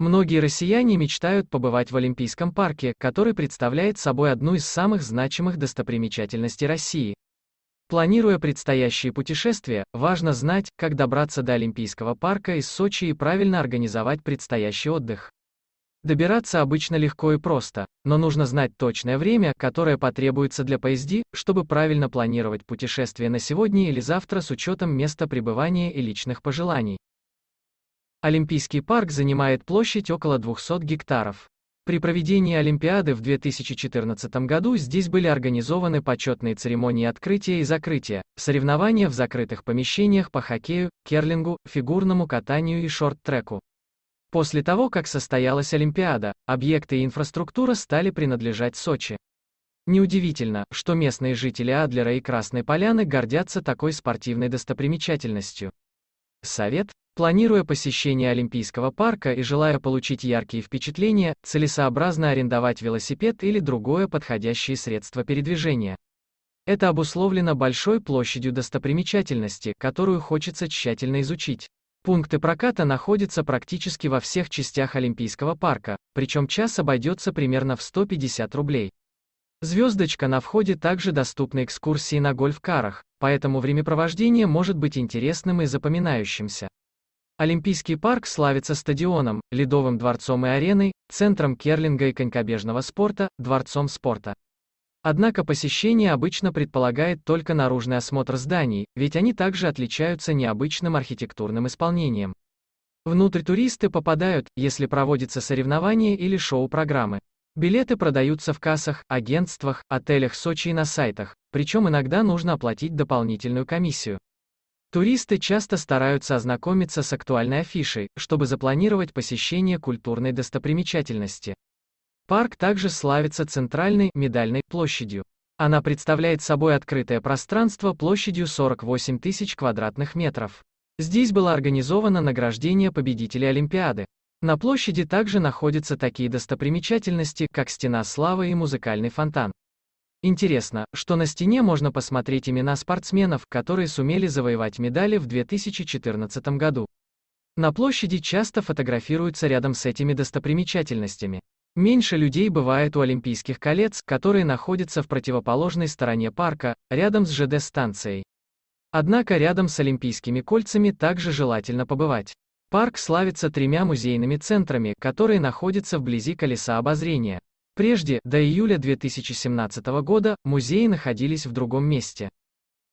Многие россияне мечтают побывать в Олимпийском парке, который представляет собой одну из самых значимых достопримечательностей России. Планируя предстоящие путешествия, важно знать, как добраться до Олимпийского парка из Сочи и правильно организовать предстоящий отдых. Добираться обычно легко и просто, но нужно знать точное время, которое потребуется для поезди, чтобы правильно планировать путешествие на сегодня или завтра с учетом места пребывания и личных пожеланий. Олимпийский парк занимает площадь около 200 гектаров. При проведении Олимпиады в 2014 году здесь были организованы почетные церемонии открытия и закрытия, соревнования в закрытых помещениях по хоккею, керлингу, фигурному катанию и шорт-треку. После того, как состоялась Олимпиада, объекты и инфраструктура стали принадлежать Сочи. Неудивительно, что местные жители Адлера и Красной Поляны гордятся такой спортивной достопримечательностью. Совет, Планируя посещение Олимпийского парка и желая получить яркие впечатления, целесообразно арендовать велосипед или другое подходящее средство передвижения. Это обусловлено большой площадью достопримечательности, которую хочется тщательно изучить. Пункты проката находятся практически во всех частях Олимпийского парка, причем час обойдется примерно в 150 рублей. Звездочка на входе также доступны экскурсии на гольф-карах, поэтому времяпровождение может быть интересным и запоминающимся. Олимпийский парк славится стадионом, ледовым дворцом и ареной, центром керлинга и конькобежного спорта, дворцом спорта. Однако посещение обычно предполагает только наружный осмотр зданий, ведь они также отличаются необычным архитектурным исполнением. Внутрь туристы попадают, если проводится соревнование или шоу-программы. Билеты продаются в кассах, агентствах, отелях Сочи и на сайтах, причем иногда нужно оплатить дополнительную комиссию. Туристы часто стараются ознакомиться с актуальной афишей, чтобы запланировать посещение культурной достопримечательности. Парк также славится центральной медальной площадью. Она представляет собой открытое пространство площадью 48 тысяч квадратных метров. Здесь было организовано награждение победителей Олимпиады. На площади также находятся такие достопримечательности, как Стена Славы и музыкальный фонтан. Интересно, что на стене можно посмотреть имена спортсменов, которые сумели завоевать медали в 2014 году. На площади часто фотографируются рядом с этими достопримечательностями. Меньше людей бывает у Олимпийских колец, которые находятся в противоположной стороне парка, рядом с ЖД-станцией. Однако рядом с Олимпийскими кольцами также желательно побывать. Парк славится тремя музейными центрами, которые находятся вблизи колеса обозрения. Прежде, до июля 2017 года, музеи находились в другом месте.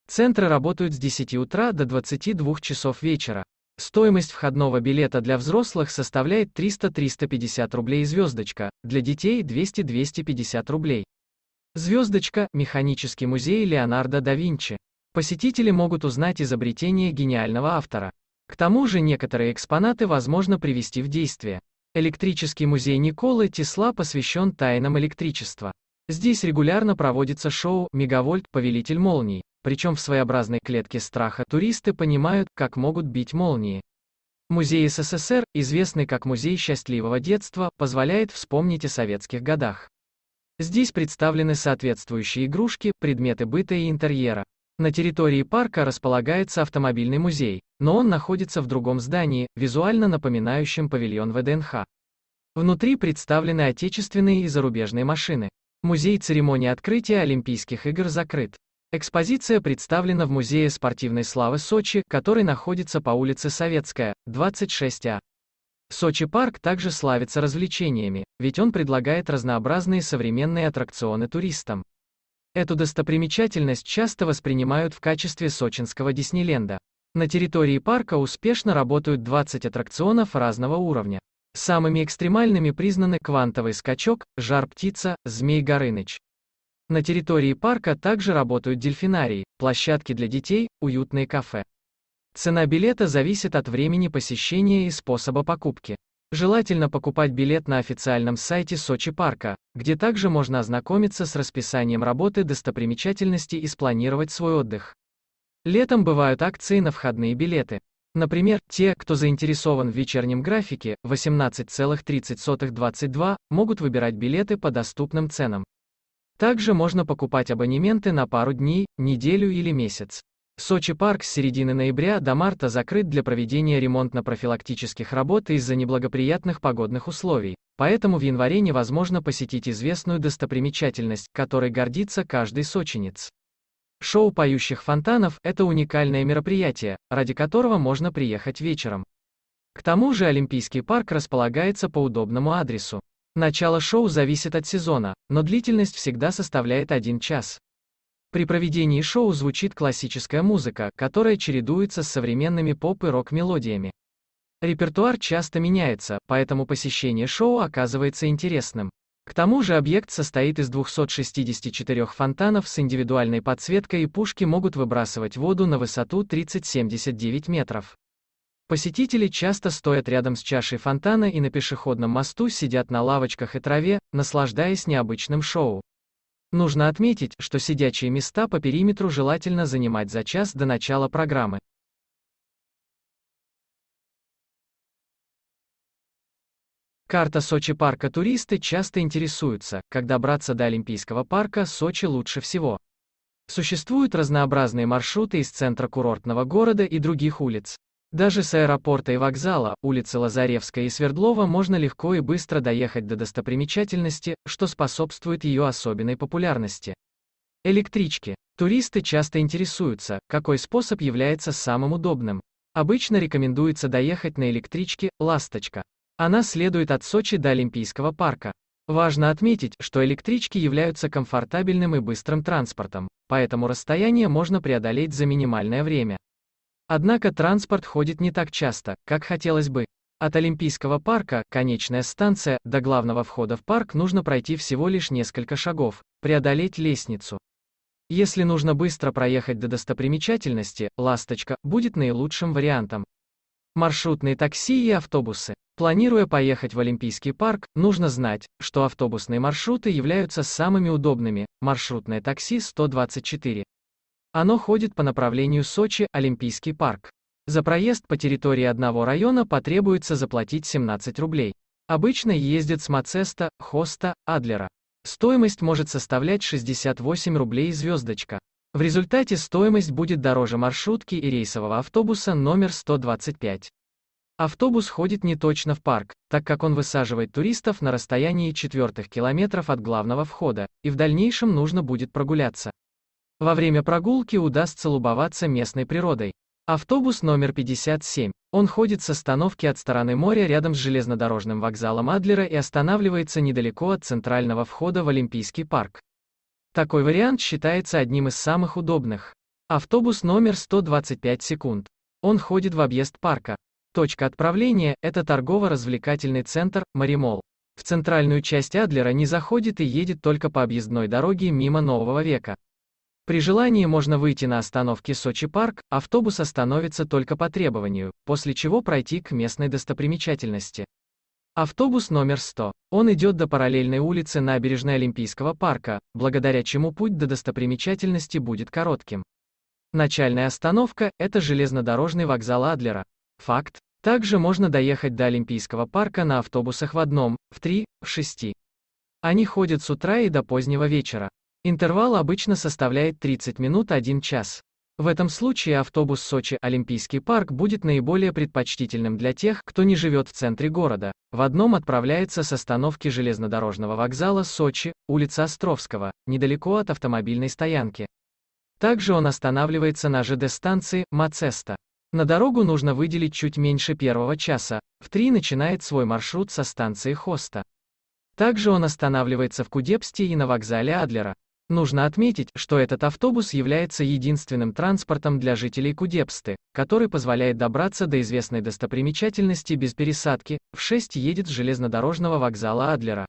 Центры работают с 10 утра до 22 часов вечера. Стоимость входного билета для взрослых составляет 300-350 рублей звездочка, для детей 200-250 рублей. Звездочка – механический музей Леонардо да Винчи. Посетители могут узнать изобретение гениального автора. К тому же некоторые экспонаты возможно привести в действие. Электрический музей Николы Тесла посвящен тайнам электричества. Здесь регулярно проводится шоу «Мегавольт. Повелитель молний», причем в своеобразной клетке страха туристы понимают, как могут бить молнии. Музей СССР, известный как Музей счастливого детства, позволяет вспомнить о советских годах. Здесь представлены соответствующие игрушки, предметы быта и интерьера. На территории парка располагается автомобильный музей но он находится в другом здании, визуально напоминающем павильон ВДНХ. Внутри представлены отечественные и зарубежные машины. Музей церемонии открытия Олимпийских игр закрыт. Экспозиция представлена в Музее спортивной славы Сочи, который находится по улице Советская, 26А. Сочи парк также славится развлечениями, ведь он предлагает разнообразные современные аттракционы туристам. Эту достопримечательность часто воспринимают в качестве сочинского Диснейленда. На территории парка успешно работают 20 аттракционов разного уровня. Самыми экстремальными признаны квантовый скачок, жар-птица, змей Горыныч. На территории парка также работают дельфинарии, площадки для детей, уютные кафе. Цена билета зависит от времени посещения и способа покупки. Желательно покупать билет на официальном сайте Сочи парка, где также можно ознакомиться с расписанием работы достопримечательностей и спланировать свой отдых. Летом бывают акции на входные билеты. Например, те, кто заинтересован в вечернем графике, 1830 могут выбирать билеты по доступным ценам. Также можно покупать абонементы на пару дней, неделю или месяц. Сочи парк с середины ноября до марта закрыт для проведения ремонтно-профилактических работ из-за неблагоприятных погодных условий, поэтому в январе невозможно посетить известную достопримечательность, которой гордится каждый сочинец. Шоу поющих фонтанов – это уникальное мероприятие, ради которого можно приехать вечером. К тому же Олимпийский парк располагается по удобному адресу. Начало шоу зависит от сезона, но длительность всегда составляет один час. При проведении шоу звучит классическая музыка, которая чередуется с современными поп и рок-мелодиями. Репертуар часто меняется, поэтому посещение шоу оказывается интересным. К тому же объект состоит из 264 фонтанов с индивидуальной подсветкой и пушки могут выбрасывать воду на высоту 30-79 метров. Посетители часто стоят рядом с чашей фонтана и на пешеходном мосту сидят на лавочках и траве, наслаждаясь необычным шоу. Нужно отметить, что сидячие места по периметру желательно занимать за час до начала программы. Карта Сочи парка туристы часто интересуются, как добраться до Олимпийского парка Сочи лучше всего. Существуют разнообразные маршруты из центра курортного города и других улиц. Даже с аэропорта и вокзала, улицы Лазаревская и Свердлова можно легко и быстро доехать до достопримечательности, что способствует ее особенной популярности. Электрички. Туристы часто интересуются, какой способ является самым удобным. Обычно рекомендуется доехать на электричке «Ласточка». Она следует от Сочи до Олимпийского парка. Важно отметить, что электрички являются комфортабельным и быстрым транспортом, поэтому расстояние можно преодолеть за минимальное время. Однако транспорт ходит не так часто, как хотелось бы. От Олимпийского парка, конечная станция, до главного входа в парк нужно пройти всего лишь несколько шагов, преодолеть лестницу. Если нужно быстро проехать до достопримечательности, «Ласточка» будет наилучшим вариантом маршрутные такси и автобусы. Планируя поехать в Олимпийский парк, нужно знать, что автобусные маршруты являются самыми удобными. Маршрутное такси 124. Оно ходит по направлению Сочи, Олимпийский парк. За проезд по территории одного района потребуется заплатить 17 рублей. Обычно ездит с Мацеста, Хоста, Адлера. Стоимость может составлять 68 рублей звездочка. В результате стоимость будет дороже маршрутки и рейсового автобуса номер 125. Автобус ходит не точно в парк, так как он высаживает туристов на расстоянии четвертых километров от главного входа, и в дальнейшем нужно будет прогуляться. Во время прогулки удастся любоваться местной природой. Автобус номер 57. Он ходит с остановки от стороны моря рядом с железнодорожным вокзалом Адлера и останавливается недалеко от центрального входа в Олимпийский парк. Такой вариант считается одним из самых удобных. Автобус номер 125 секунд. Он ходит в объезд парка. Точка отправления – это торгово-развлекательный центр «Маримол». В центральную часть Адлера не заходит и едет только по объездной дороге мимо Нового века. При желании можно выйти на остановке Сочи Парк, автобус остановится только по требованию, после чего пройти к местной достопримечательности. Автобус номер 100. Он идет до параллельной улицы набережной Олимпийского парка, благодаря чему путь до достопримечательности будет коротким. Начальная остановка – это железнодорожный вокзал Адлера. Факт. Также можно доехать до Олимпийского парка на автобусах в одном, в три, в шести. Они ходят с утра и до позднего вечера. Интервал обычно составляет 30 минут 1 час. В этом случае автобус Сочи Олимпийский парк будет наиболее предпочтительным для тех, кто не живет в центре города. В одном отправляется с остановки железнодорожного вокзала Сочи, улица Островского, недалеко от автомобильной стоянки. Также он останавливается на ЖД-станции Мацеста. На дорогу нужно выделить чуть меньше первого часа, в три начинает свой маршрут со станции Хоста. Также он останавливается в Кудепсте и на вокзале Адлера. Нужно отметить, что этот автобус является единственным транспортом для жителей Кудепсты, который позволяет добраться до известной достопримечательности без пересадки, в 6 едет с железнодорожного вокзала Адлера.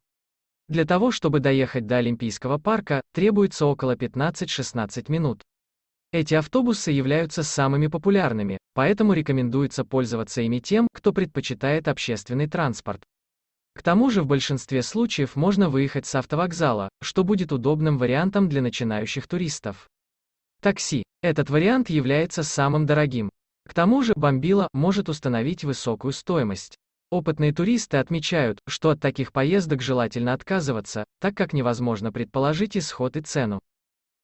Для того, чтобы доехать до Олимпийского парка, требуется около 15-16 минут. Эти автобусы являются самыми популярными, поэтому рекомендуется пользоваться ими тем, кто предпочитает общественный транспорт. К тому же в большинстве случаев можно выехать с автовокзала, что будет удобным вариантом для начинающих туристов. Такси. Этот вариант является самым дорогим. К тому же бомбила может установить высокую стоимость. Опытные туристы отмечают, что от таких поездок желательно отказываться, так как невозможно предположить исход и цену.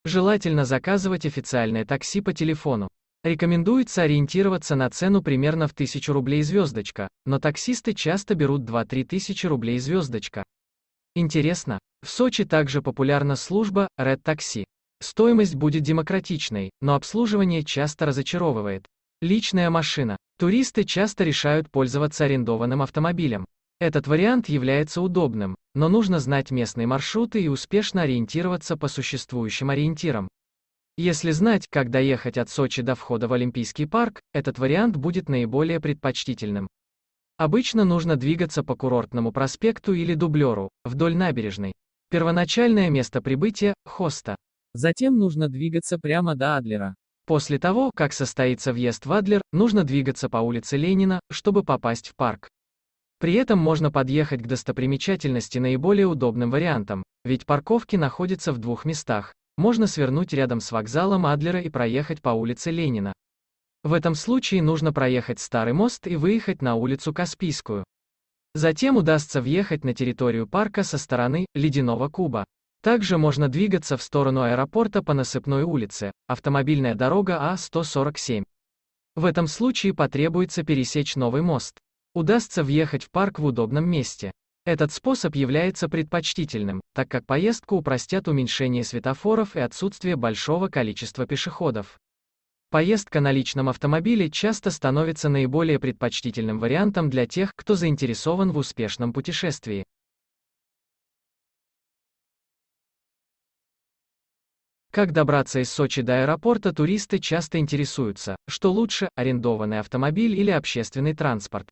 Желательно заказывать официальное такси по телефону. Рекомендуется ориентироваться на цену примерно в 1000 рублей звездочка, но таксисты часто берут 2-3 тысячи рублей звездочка. Интересно, в Сочи также популярна служба Red Taxi. Стоимость будет демократичной, но обслуживание часто разочаровывает. Личная машина. Туристы часто решают пользоваться арендованным автомобилем. Этот вариант является удобным, но нужно знать местные маршруты и успешно ориентироваться по существующим ориентирам. Если знать, как доехать от Сочи до входа в Олимпийский парк, этот вариант будет наиболее предпочтительным. Обычно нужно двигаться по курортному проспекту или дублеру, вдоль набережной. Первоначальное место прибытия – Хоста. Затем нужно двигаться прямо до Адлера. После того, как состоится въезд в Адлер, нужно двигаться по улице Ленина, чтобы попасть в парк. При этом можно подъехать к достопримечательности наиболее удобным вариантом, ведь парковки находятся в двух местах можно свернуть рядом с вокзалом Адлера и проехать по улице Ленина. В этом случае нужно проехать Старый мост и выехать на улицу Каспийскую. Затем удастся въехать на территорию парка со стороны Ледяного Куба. Также можно двигаться в сторону аэропорта по насыпной улице, автомобильная дорога А-147. В этом случае потребуется пересечь новый мост. Удастся въехать в парк в удобном месте. Этот способ является предпочтительным, так как поездку упростят уменьшение светофоров и отсутствие большого количества пешеходов. Поездка на личном автомобиле часто становится наиболее предпочтительным вариантом для тех, кто заинтересован в успешном путешествии. Как добраться из Сочи до аэропорта туристы часто интересуются, что лучше, арендованный автомобиль или общественный транспорт.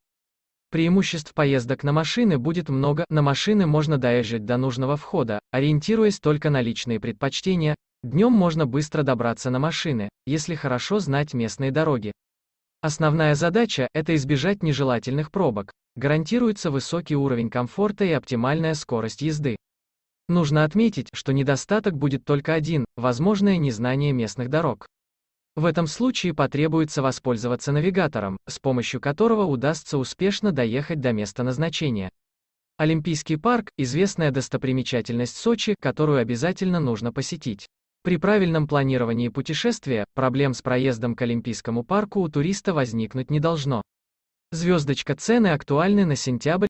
Преимуществ поездок на машины будет много, на машины можно доезжать до нужного входа, ориентируясь только на личные предпочтения, днем можно быстро добраться на машины, если хорошо знать местные дороги. Основная задача – это избежать нежелательных пробок, гарантируется высокий уровень комфорта и оптимальная скорость езды. Нужно отметить, что недостаток будет только один – возможное незнание местных дорог. В этом случае потребуется воспользоваться навигатором, с помощью которого удастся успешно доехать до места назначения. Олимпийский парк – известная достопримечательность Сочи, которую обязательно нужно посетить. При правильном планировании путешествия проблем с проездом к Олимпийскому парку у туриста возникнуть не должно. Звездочка цены актуальны на сентябрь.